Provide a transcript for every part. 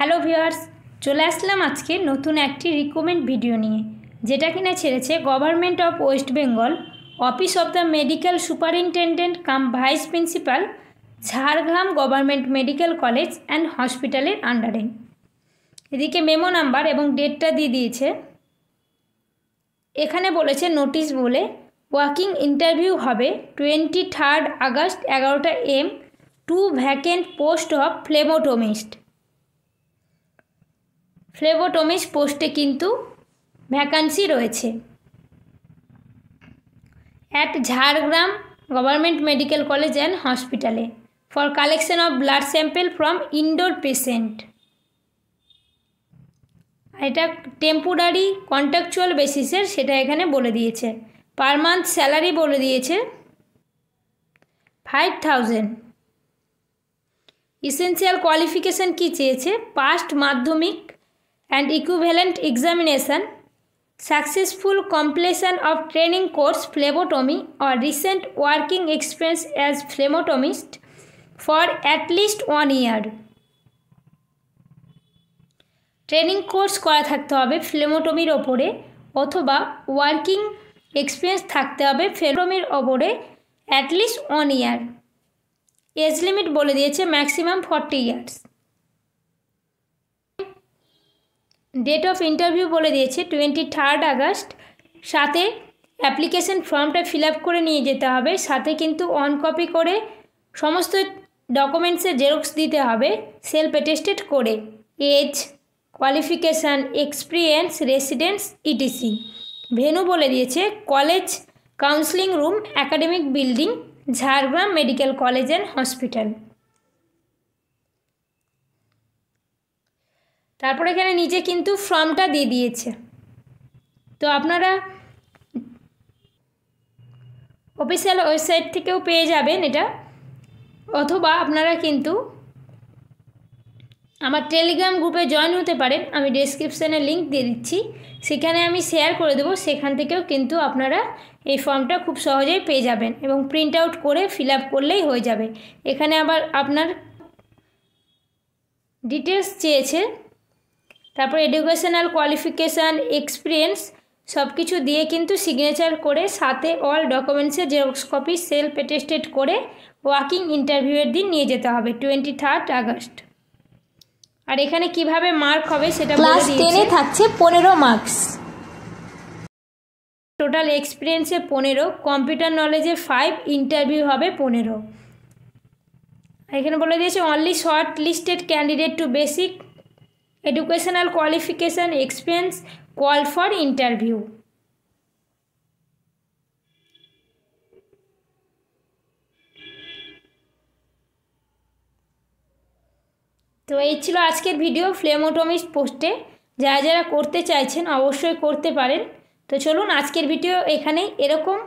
Hello viewers চলে আসলাম আজকে নতুন একটি রিকমেন্ড ভিডিও নিয়ে যেটা কিনা ছেড়েছে government of West Bengal office of the medical superintendent cum vice principal Jhargram government medical college and হসপিটালের আন্ডারে এদিকে মেমো নাম্বার এবং ডেটটা দিয়ে দিয়েছে এখানে বলেছে নোটিশ বলে ওয়াকিং ইন্টারভিউ হবে টোয়েন্টি থার্ড আগস্ট এগারোটা m to vacant post of phlebotomist phlebotomist পোস্টে কিন্তু ভ্যাকান্সি রয়েছে at Jhargram government medical college and হসপিটালে for collection of blood sample from indoor patient এটা টেম্পোরারি কন্ট্রাকচুয়াল বেসিসের সেটা এখানে বলে দিয়েছে পার মান্থ স্যালারি বলে দিয়েছে ফাইভ থাউজেন্ড ইসেন্সিয়াল কোয়ালিফিকেশান কী চেয়েছে পাস্ট মাধ্যমিক and equivalent examination, successful completion of training course phlebotomy or recent working experience as phlebotomist for at least one year. Training course করা থাকতে হবে ফ্লেমোটমির ওপরে অথবা ওয়ার্কিং এক্সপিরিয়েন্স থাকতে হবে ফ্লেমোটমির ওপরে at least one year age limit বলে দিয়েছে maximum forty years date of interview বলে দিয়েছে টোয়েন্টি থার্ড আগস্ট সাথে অ্যাপ্লিকেশন ফর্মটা ফিল করে নিয়ে যেতে হবে সাথে কিন্তু অন কপি করে সমস্ত ডকুমেন্টসে জেরক্স দিতে হবে সেলফ অ্যাটেস্টেড করে as qualification experience residence ETC venue বলে দিয়েছে college counselling room academic building Jhargram medical college and hospital তারপরে এখানে নিচে কিন্তু ফর্মটা দিয়ে দিয়েছে তো আপনারা অফিসিয়াল ওয়েবসাইট থেকেও পেয়ে যাবেন এটা অথবা আপনারা কিন্তু আমার টেলিগ্রাম গ্রুপে জয়েন হতে পারেন আমি ডেসক্রিপশানে লিঙ্ক দিয়ে দিচ্ছি সেখানে আমি শেয়ার করে দেবো সেখান থেকেও কিন্তু আপনারা এই ফর্মটা খুব সহজেই পেয়ে যাবেন এবং প্রিন্ট আউট করে ফিল আপ করলেই হয়ে যাবে এখানে আবার আপনার ডিটেলস চেয়েছে তারপর এডুকেশনাল কোয়ালিফিকেশান এক্সপিরিয়েন্স সব কিছু দিয়ে কিন্তু সিগনেচার করে সাথে অল ডকুমেন্টসে জেরক্স কপি সেলফ অ্যাটেস্টেড করে ওয়াকিং ইন্টারভিউয়ের দিন নিয়ে যেতে হবে টোয়েন্টি থার্ড আগস্ট আর এখানে কিভাবে মার্ক হবে সেটা ক্লাস টেনে থাকছে পনেরো মার্কস টোটাল এক্সপিরিয়েন্সে পনেরো কম্পিউটার নলেজে ফাইভ ইন্টারভিউ হবে পনেরো এখানে বলে দিয়েছে only short listed candidate to basic educational qualification expense call for interview তো এই ছিল আজকের ভিডিও ফ্লেমোটোমিস্ট পোস্টে যারা যারা করতে চাইছেন অবশ্যই করতে পারেন তো চলুন আজকের ভিডিও এখানেই এরকম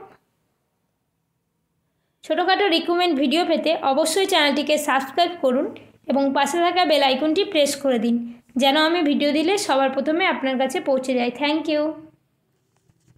ছোটোখাটো রিকমেন্ড ভিডিও পেতে অবশ্যই চ্যানেলটিকে সাবস্ক্রাইব করুন এবং পাশে থাকা বেল আইকনটি প্রেস করে দিন যেন আমি ভিডিও দিলে সবার প্রথমে আপনার কাছে পৌঁছে যায় থ্যাংক ইউ